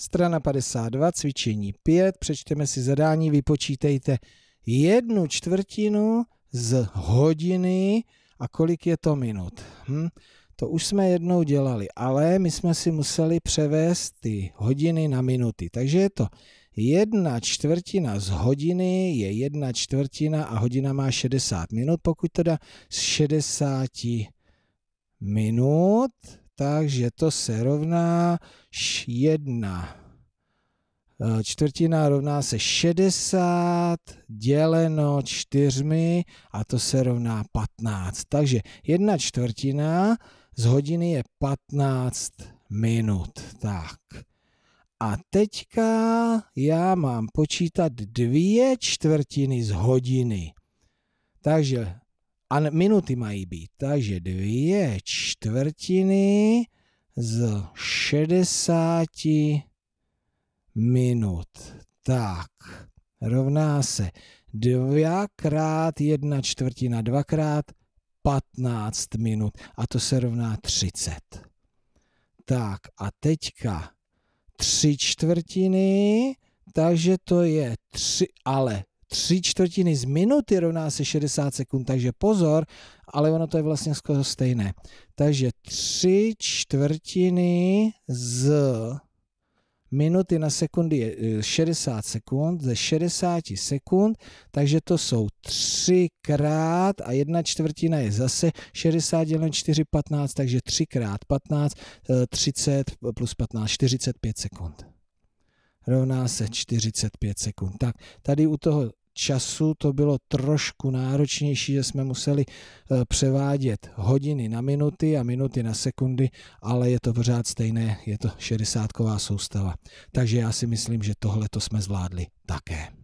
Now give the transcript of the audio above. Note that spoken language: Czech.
Strana 52, cvičení 5, přečteme si zadání, vypočítejte jednu čtvrtinu z hodiny a kolik je to minut. Hm? To už jsme jednou dělali, ale my jsme si museli převést ty hodiny na minuty. Takže je to jedna čtvrtina z hodiny je jedna čtvrtina a hodina má 60 minut. Pokud to dá z 60 minut, takže to se rovná 1. Eh, čtvrtina rovná se 60 děleno čtyřmi a to se rovná 15. Takže jedna čtvrtina z hodiny je 15 minut. Tak. A teďka já mám počítat dvě čtvrtiny z hodiny. Takže a minuty mají být, takže dvě čtvrtiny z 60 minut. Tak, rovná se dvakrát jedna čtvrtina, dvakrát 15 minut a to se rovná 30. Tak a teďka tři čtvrtiny, takže to je tři, ale tři čtvrtiny z minuty rovná se 60 sekund, takže pozor, ale ono to je vlastně skoro stejné. Takže tři čtvrtiny z minuty na sekundy je 60 e, sekund, ze 60 sekund, takže to jsou 3 krát a jedna čtvrtina je zase 60 děleno 4, 15, takže 3 krát 15, 30 plus 15, 45 sekund rovná se 45 sekund. Tak, tady u toho času to bylo trošku náročnější, že jsme museli eh, převádět hodiny na minuty a minuty na sekundy, ale je to pořád stejné, je to 60 soustava. Takže já si myslím, že tohle to jsme zvládli také.